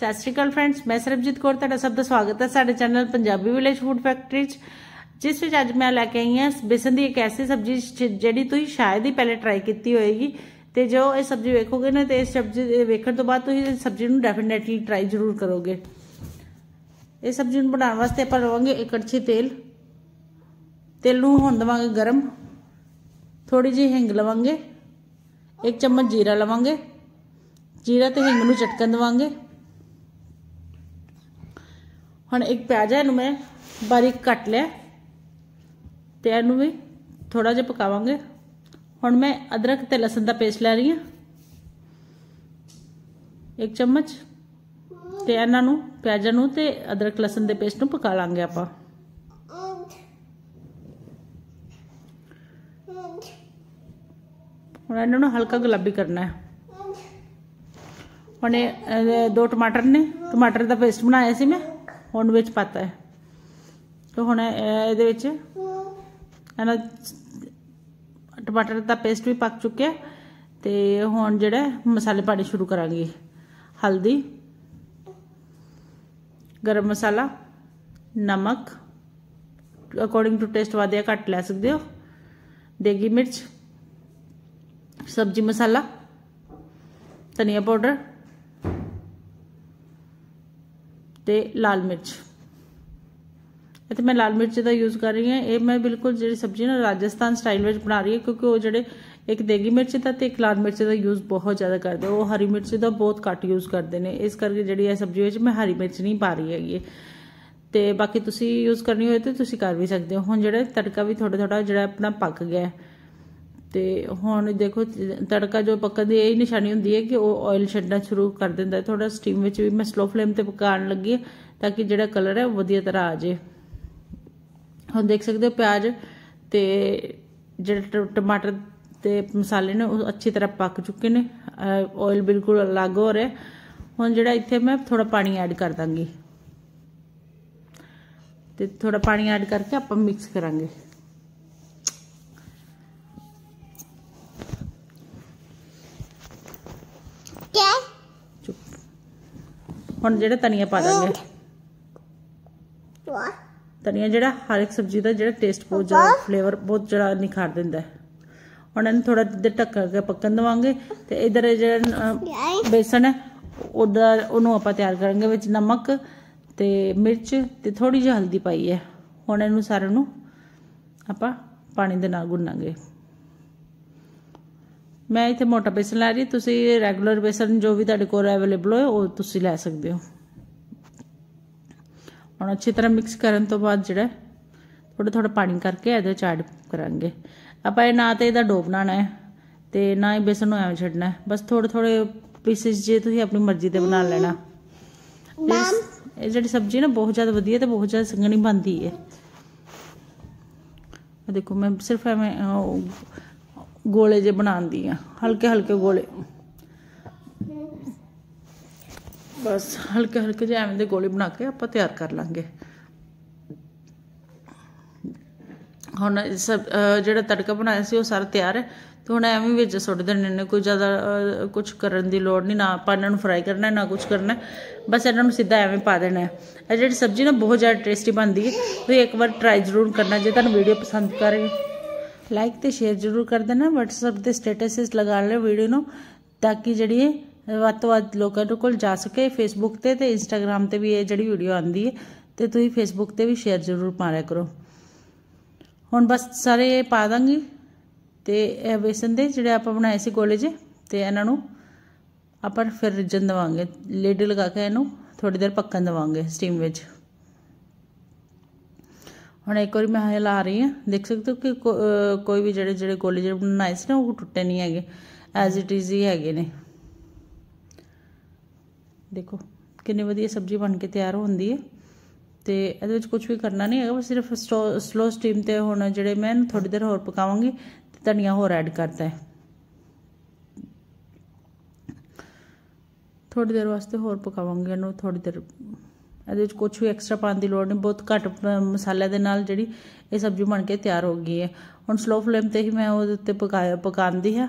ਸਤਿ ਸ਼੍ਰੀ ਅਕਾਲ ਫਰੈਂਡਸ ਮੈਂ ਸਰਬਜੀਤ ਕੌਰ ਤੁਹਾਡਾ ਸਭ ਦਾ ਸਵਾਗਤ ਹੈ ਸਾਡੇ channel Punjabi village food factory 'ਚ ਜਿਸ ਵਿੱਚ ਅੱਜ ਮੈਂ ਲੈ ਕੇ ਆਈ ਹਾਂ ਬੇਸਨ ਦੀ ਇੱਕ ਐਸੀ ਸਬਜ਼ੀ ਜਿਹੜੀ ਤੁਸੀਂ ਸ਼ਾਇਦ ਹੀ ਪਹਿਲੇ ਟਰਾਈ ਕੀਤੀ ਹੋਏਗੀ ਤੇ ਜੋ ਇਹ ਸਬਜ਼ੀ ਵੇਖੋਗੇ ਨਾ ਤੇ ਇਸ ਸਬਜ਼ੀ ਵੇਖਣ ਤੋਂ ਬਾਅਦ ਤੁਸੀਂ ਇਸ ਸਬਜ਼ੀ ਨੂੰ ਡੈਫੀਨੇਟਲੀ ਟਰਾਈ ਜ਼ਰੂਰ ਕਰੋਗੇ ਇਹ ਸਬਜ਼ੀ ਨੂੰ ਬਣਾਉਣ ਵਾਸਤੇ ਆਪਾਂ ਲਵਾਂਗੇ ਇੱਕ ਕੜਛੀ ਤੇਲ ਤੇਲ ਨੂੰ ਹੁਣ ਦਵਾਂਗੇ ਗਰਮ ਥੋੜੀ ਜਿਹੀ ਹਿੰਗ ਲਵਾਂਗੇ ਇੱਕ ਚਮਚ ਜੀਰਾ ਲਵਾਂਗੇ ਜੀਰਾ ਤੇ ਹਿੰਗ ਨੂੰ ਚਟਕਣ ਦਵਾਂਗੇ ਹੁਣ ਇੱਕ ਪਿਆਜ਼ ਇਹਨੂੰ ਮੈਂ ਬਾਰੀਕ ਕੱਟ ਲਿਆ ਤੇ ਇਹਨੂੰ ਵੀ ਥੋੜਾ ਜਿਹਾ ਪਕਾਵਾਂਗੇ ਹੁਣ ਮੈਂ ਅਦਰਕ ਤੇ ਲਸਣ ਦਾ ਪੇਸਟ ਲੈ ਰਹੀ ਹਾਂ ਇੱਕ ਚਮਚ ਤੇ ਇਹਨਾਂ ਨੂੰ ਪਿਆਜ਼ਾਂ ਨੂੰ ਤੇ ਅਦਰਕ ਲਸਣ ਦੇ ਪੇਸਟ ਨੂੰ ਪਕਾ ਲਾਂਗੇ ਆਪਾਂ ਹੁਣ ਇਹਨਾਂ ਨੂੰ ਹਲਕਾ ਗੁਲਾਬੀ ਕਰਨਾ ਹੈ ਹੁਣ ਇਹ ਦੋ ਟਮਾਟਰ ਨੇ ਟਮਾਟਰ ਦਾ ਪੇਸਟ ਬਣਾਇਆ ਸੀ ਮੈਂ ਹੁਣ ਵਿੱਚ ਪਤਾ ਹੈ ਤੇ ਹੁਣ ਇਹਦੇ ਵਿੱਚ ਇਹਨਾਂ ਟਮਾਟਰ ਦਾ ਪੇਸਟ ਵੀ ਪੱਕ ਚੁੱਕਿਆ ਤੇ ਹੁਣ ਜਿਹੜਾ ਮਸਾਲੇ ਪਾਣੇ ਸ਼ੁਰੂ ਕਰਾਂਗੇ ਹਲਦੀ ਗਰਮ ਮਸਾਲਾ ਨਮਕ ਅਕੋਰਡਿੰਗ ਟੂ ਟੇਸਟ ਵਾਦਿਆ ਘੱਟ ਲੈ ਸਕਦੇ ਹੋ ਦੇਗੀ ਮਿਰਚ ਸਬਜੀ ਮਸਾਲਾ ਧਨੀਆ ਪਾਊਡਰ ਤੇ ਲਾਲ ਮਿਰਚ ਇਥੇ ਮੈਂ ਲਾਲ ਮਿਰਚ ਦਾ ਯੂਜ਼ ਕਰ ਰਹੀ ਹਾਂ ਇਹ ਮੈਂ ਬਿਲਕੁਲ ਜਿਹੜੀ ਸਬਜ਼ੀ ਨਾ ਰਾਜਸਥਾਨ ਸਟਾਈਲ ਵਿੱਚ ਬਣਾ ਰਹੀ ਹਾਂ ਕਿਉਂਕਿ ਉਹ ਜਿਹੜੇ ਇੱਕ ਦੇਗੀ ਮਿਰਚ ਦਾ ਤੇ ਇੱਕ ਲਾਲ ਮਿਰਚ ਦਾ ਯੂਜ਼ ਬਹੁਤ ਜ਼ਿਆਦਾ ਕਰਦੇ ਉਹ ਹਰੀ ਮਿਰਚ ਦਾ ਬਹੁਤ ਘੱਟ ਯੂਜ਼ ਕਰਦੇ ਨੇ ਇਸ ਕਰਕੇ ਜਿਹੜੀ ਇਹ ਸਬਜ਼ੀ ਵਿੱਚ ਮੈਂ ਹਰੀ ਮਿਰਚ ਨਹੀਂ ਪਾ ਰਹੀ ਹੈਗੀ ਤੇ ਬਾਕੀ ਤੁਸੀਂ ਯੂਜ਼ ਕਰਨੀ ਹੋਏ ਤੇ ਤੁਸੀਂ ਕਰ ਵੀ ਸਕਦੇ ਹੋ ਹੁਣ ਜਿਹੜਾ ਤੜਕਾ ਵੀ ਥੋੜਾ ਥੋੜਾ ਜਿਹੜਾ ਆਪਣਾ ਪੱਕ ਗਿਆ ਹੈ ਤੇ ਹੁਣ ਦੇਖੋ ਤੜਕਾ ਜੋ ਪੱਕਣ ਦੀ ਇਹ ਨਿਸ਼ਾਨੀ ਹੁੰਦੀ ਹੈ ਕਿ ਉਹ ਆਇਲ ਛੱਡਣਾ ਸ਼ੁਰੂ ਕਰ ਦਿੰਦਾ ਹੈ ਥੋੜਾ ਸਟੀਮ ਵਿੱਚ ਵੀ ਮੈਂ ਸਲੋ ਫਲੇਮ ਤੇ ਪਕਾਉਣ ਲੱਗੀ ਤਾਂ ਕਿ ਜਿਹੜਾ ਕਲਰ ਹੈ ਉਹ ਵਧੀਆ ਤਰ੍ਹਾਂ ਆ ਜਾਏ ਹੁਣ ਦੇਖ ਸਕਦੇ ਹੋ ਪਿਆਜ਼ ਤੇ ਜਿਹੜੇ ਟਮਾਟਰ ਤੇ ਮਸਾਲੇ ਨੇ ਉਹ ਅੱਛੀ ਤਰ੍ਹਾਂ ਪੱਕ ਚੁੱਕੇ ਨੇ ਆਇਲ ਬਿਲਕੁਲ ਅਲੱਗ ਹੋ ਰਿਹਾ ਹੁਣ ਜਿਹੜਾ ਇੱਥੇ ਮੈਂ ਥੋੜਾ ਪਾਣੀ ਐਡ ਕਰ ਦਾਂਗੀ ਤੇ ਥੋੜਾ ਪਾਣੀ ਐਡ ਕਰਕੇ ਆਪਾਂ ਮਿਕਸ ਕਰਾਂਗੇ ਹੁਣ ਜਿਹੜਾ ਤਣੀਆਂ ਪਾ ਦਾਂਗੇ ਤਣੀਆਂ ਜਿਹੜਾ ਹਰ ਇੱਕ ਸਬਜ਼ੀ ਦਾ ਜਿਹੜਾ ਟੇਸਟ ਬਹੁਤ ਜ਼ਿਆਦਾ ਫਲੇਵਰ ਬਹੁਤ ਜ਼ਿਆਦਾ ਨਿਖਾਰ ਦਿੰਦਾ ਹੈ ਹੁਣ ਇਹਨੂੰ ਥੋੜਾ ਜਿਹਾ ਢੱਕ ਕੇ ਪੱਕਣ ਦਵਾਂਗੇ ਤੇ ਇਧਰ ਜਿਹੜਾ ਬੇਸਣ ਹੈ ਉਹਦਾ ਉਹਨੂੰ ਆਪਾਂ ਤਿਆਰ ਕਰਾਂਗੇ ਵਿੱਚ ਨਮਕ ਤੇ ਮਿਰਚ ਤੇ ਥੋੜੀ ਜਿਹੀ ਹਲਦੀ ਪਾਈ ਹੈ ਹੁਣ ਇਹਨੂੰ ਸਾਰਿਆਂ ਨੂੰ ਆਪਾਂ ਪਾਣੀ ਦੇ ਨਾਲ ਗੁੰਨਾਂਗੇ ਮੈਂ ਇੱਥੇ ਮੋਟਾ ਬੇਸਨ ਲੈ ਰਹੀ ਤੁਸੀਂ ਰੈਗੂਲਰ ਬੇਸਨ ਜੋ ਵੀ ਤੁਹਾਡੇ ਕੋਲ ਅਵੇਲੇਬਲ ਹੋਏ ਉਹ ਤੁਸੀਂ ਲੈ ਸਕਦੇ ਹੋ ਹੁਣ ਅੱਛੀ ਤਰ੍ਹਾਂ ਮਿਕਸ ਕਰਨ ਤੋਂ ਬਾਅਦ ਜਿਹੜਾ ਥੋੜਾ ਥੋੜਾ ਪਾਣੀ ਕਰਕੇ ਇਹਦੇ ਚਾੜ ਕਰਾਂਗੇ ਆਪਾਂ ਇਹ ਨਾ ਤੇ ਇਹਦਾ ਡੋ ਬਣਾਣਾ ਹੈ ਤੇ ਨਾ ਹੀ ਬੇਸਨ ਨੂੰ ਐਵੇਂ ਛੱਡਣਾ ਹੈ ਬਸ ਥੋੜੇ ਥੋੜੇ ਪੀਸਿਸ ਜੇ ਤੁਸੀਂ ਆਪਣੀ ਮਰਜ਼ੀ ਤੇ ਬਣਾ ਲੈਣਾ ਇਹ ਜਿਹੜੀ ਸਬਜ਼ੀ ਨਾ ਬਹੁਤ ਜ਼ਿਆਦਾ ਵਧੀਆ ਤੇ ਬਹੁਤ ਜ਼ਿਆਦਾ ਸੰਘਣੀ ਬਣਦੀ ਹੈ ਦੇਖੋ ਮੈਂ ਸਿਰਫ ਐਵੇਂ ਗੋਲੇ ਜੇ ਬਣਾਉਂਦੀ ਆ ਹਲਕੇ ਹਲਕੇ ਗੋਲੇ ਬਸ ਹਲਕੇ ਹਲਕੇ ਜਿਹੇ ਐਵੇਂ ਦੇ ਗੋਲੇ ਬਣਾ ਕੇ ਆਪਾਂ ਤਿਆਰ ਕਰ ਲਾਂਗੇ ਹੁਣ ਸਭ ਜਿਹੜਾ ਤੜਕਾ ਬਣਾਇਆ ਸੀ ਉਹ ਸਾਰਾ ਤਿਆਰ ਹੈ ਤੇ ਹੁਣ ਐਵੇਂ ਵਿੱਚ ਸੁੱਟ ਦੇਣੇ ਨੇ ਕੋਈ ਜ਼ਿਆਦਾ ਕੁਝ ਕਰਨ ਦੀ ਲੋੜ ਨਹੀਂ ਨਾ ਇਹਨਾਂ ਨੂੰ ਫਰਾਈ ਕਰਨਾ ਨਾ ਕੁਝ ਕਰਨਾ ਬਸ ਇਹਨਾਂ ਨੂੰ ਸਿੱਧਾ ਐਵੇਂ ਪਾ ਦੇਣਾ ਹੈ ਇਹ ਜਿਹੜੀ ਸਬਜ਼ੀ ਨਾ ਬਹੁਤ ਜ਼ਿਆਦਾ ਟੇਸਟੀ ਬਣਦੀ ਹੈ ਤੁਸੀਂ ਇੱਕ ਵਾਰ ਟਰਾਈ ਜ਼ਰੂਰ ਕਰਨਾ ਜੇ ਤੁਹਾਨੂੰ ਵੀਡੀਓ ਪਸੰਦ ਕਰੇ ਲਾਈਕ ਤੇ ਸ਼ੇਅਰ ਜ਼ਰੂਰ ਕਰ ਦੇਣਾ WhatsApp ਤੇ ਸਟੇਟਸਸ ਲਗਾ ਲੈ ਵੀਡੀਓ ਨੂੰ ਤਾਂ ਕਿ ਜਿਹੜੀ ਵੱਤ ਵੱਧ ਤੋਂ ਵੱਧ ਲੋਕਾਂ ਦੇ ਕੋਲ ਜਾ ਸਕੇ Facebook ਤੇ ਤੇ Instagram ਤੇ ਵੀ ਇਹ ਜਿਹੜੀ ਵੀਡੀਓ ਆਂਦੀ ਹੈ ਤੇ ਤੁਸੀਂ Facebook ਤੇ ਵੀ ਸ਼ੇਅਰ ਜ਼ਰੂਰ ਮਾਰਿਆ ਕਰੋ ਹੁਣ ਬਸ ਸਾਰੇ ਪਾ ਦਾਂਗੀ ਤੇ ਇਹ ਬੇਸਨ ਦੇ ਜਿਹੜੇ ਆਪਾਂ ਬਣਾਏ ਸੀ ਗੋਲੇ ਤੇ ਇਹਨਾਂ ਨੂੰ ਆਪਾਂ ਫਿਰ ਰਿਜਨ ਦਵਾਂਗੇ ਲਗਾ ਕੇ ਇਹਨੂੰ ਥੋੜੀ ਦੇਰ ਪੱਕਣ ਦਵਾਂਗੇ ਸਟੀਮ ਵਿੱਚ ਹੁਣ ਇੱਕ ਵਾਰੀ ਮੈਂ ਹਿਲਾ ਰਹੀ ਹਾਂ ਦੇਖ ਸਕਦੇ ਹੋ ਕਿ ਕੋਈ ਵੀ ਜਿਹੜੇ ਜਿਹੜੇ ਗੋਲੇ ਜਿਹੜੇ ਬਣਾਏ ਸੀ ਨਾ ਉਹ ਟੁੱਟੇ ਨਹੀਂ ਹੈਗੇ ਐਜ਼ ਇਟ ਇਜ਼ ਹੀ ਹੈਗੇ ਨੇ ਦੇਖੋ ਕਿੰਨੀ ਵਧੀਆ ਸਬਜ਼ੀ ਬਣ ਕੇ ਤਿਆਰ ਹੁੰਦੀ ਹੈ ਤੇ ਇਹਦੇ ਵਿੱਚ ਕੁਝ ਵੀ ਕਰਨਾ ਨਹੀਂ ਹੈਗਾ ਬਸ ਸਿਰਫ ਸਲੋ ਸਟੀਮ ਤੇ ਹੁਣ ਜਿਹੜੇ ਮੈਂ ਥੋੜੀ ਦੇਰ ਹੋਰ ਪਕਾਵਾਂਗੀ ਤੇ ਧਨੀਆ ਹੋਰ ਐਡ ਕਰਤਾ ਹੈ ਥੋੜੀ ਦੇਰ ਵਾਸਤੇ ਹੋਰ ਪਕਾਵਾਂਗੇ ਇਹਨੂੰ ਥੋੜੀ ਦੇਰ ਇਹਦੇ ਵਿੱਚ ਕੁਝ ਵੀ ਐਕਸਟਰਾ ਪਾਣ ਦੀ ਲੋੜ ਨਹੀਂ ਬਹੁਤ ਘੱਟ ਮਸਾਲੇ ਦੇ ਨਾਲ ਜਿਹੜੀ ਇਹ ਸਬਜ਼ੀ ਬਣ ਕੇ ਤਿਆਰ ਹੋ ਗਈ ਹੈ ਹੁਣ ਸਲੋ ਫਲੇਮ ਤੇ ਹੀ ਮੈਂ ਉਹਦੇ ਉੱਤੇ ਪਕਾਇਆ ਪਕਾਉਂਦੀ ਹਾਂ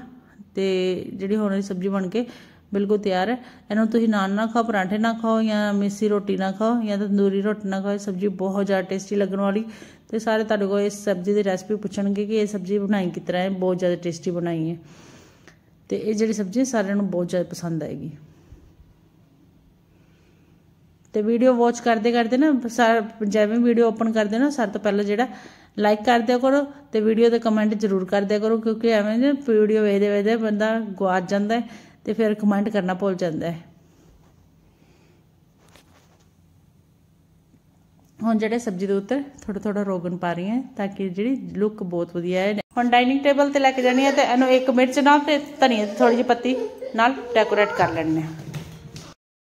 ਤੇ ਜਿਹੜੀ ਹੁਣ ਇਹ ਸਬਜ਼ੀ ਬਣ ਕੇ ਬਿਲਕੁਲ ਤਿਆਰ ਹੈ ਇਹਨੂੰ ਤੁਸੀਂ ਨਾਨ ਨਾ ਖਾਓ ਪਰਾਂਠੇ ਨਾ ਖਾਓ ਜਾਂ ਮਿੱਸੀ ਰੋਟੀ ਨਾ ਖਾਓ ਜਾਂ ਤੰਦੂਰੀ ਰੋਟੀ ਨਾ ਖਾਓ ਇਹ ਸਬਜ਼ੀ ਬਹੁਤ ਜ਼ਿਆਦਾ ਟੇਸਟੀ ਲੱਗਣ ਵਾਲੀ ਤੇ ਸਾਰੇ ਤੁਹਾਡੇ ਕੋਲ ਇਸ ਸਬਜ਼ੀ ਦੀ ਰੈਸਪੀ ਪੁੱਛਣਗੇ ਕਿ ਇਹ ਸਬਜ਼ੀ ਬਣਾਈ ਕਿਤਰਾ ਹੈ ਬਹੁਤ ਜ਼ਿਆਦਾ ਟੇਸਟੀ ਬਣਾਈ ਹੈ ਤੇ ਇਹ ਜਿਹੜੀ ਸਬਜ਼ੀ ਸਾਰਿਆਂ ਨੂੰ ਬਹੁਤ ਜ਼ਿਆਦਾ ਪਸੰਦ ਆਏਗੀ ਤੇ ਵੀਡੀਓ ਵਾਚ ਕਰਦੇ ਕਰਦੇ ਨਾ ਸਾਰਾ ਜਿਵੇਂ ਵੀਡੀਓ ਓਪਨ ਕਰਦੇ ਨਾ ਸਰ ਤੋਂ ਪਹਿਲਾਂ ਜਿਹੜਾ ਲਾਈਕ ਦਿਆ ਕਰੋ ਤੇ ਵੀਡੀਓ ਤੇ ਕਮੈਂਟ ਜ਼ਰੂਰ ਦਿਆ ਕਰੋ ਕਿਉਂਕਿ ਐਵੇਂ ਨਾ ਵੀਡੀਓ ਵੇਖਦੇ ਵੇਖਦੇ ਬੰਦਾ ਗਵਾਚ ਜਾਂਦਾ ਤੇ ਫਿਰ ਕਮੈਂਟ ਕਰਨਾ ਭੁੱਲ ਜਾਂਦਾ ਹੈ ਹੁਣ ਜਿਹੜੇ ਸਬਜ਼ੀ ਦੇ ਉੱਤੇ ਥੋੜਾ ਥੋੜਾ ਰੋਗਨ ਪਾ ਰਹੀ ਹੈ ਤਾਂ ਕਿ ਜਿਹੜੀ ਲੁੱਕ ਬਹੁਤ ਵਧੀਆ ਹੈ ਹੁਣ ਡਾਈਨਿੰਗ ਟੇਬਲ ਤੇ ਲੈ ਕੇ ਜਾਣੀ ਹੈ ਤੇ ਇਹਨੂੰ ਇੱਕ ਮਿਰਚ ਨਾਲ ਤੇ ਧਨੀਆ ਥੋੜੀ ਜਿਹੀ ਪੱਤੀ ਨਾਲ ਡੈਕੋਰੇਟ ਕਰ ਲੈਣੇ ਆ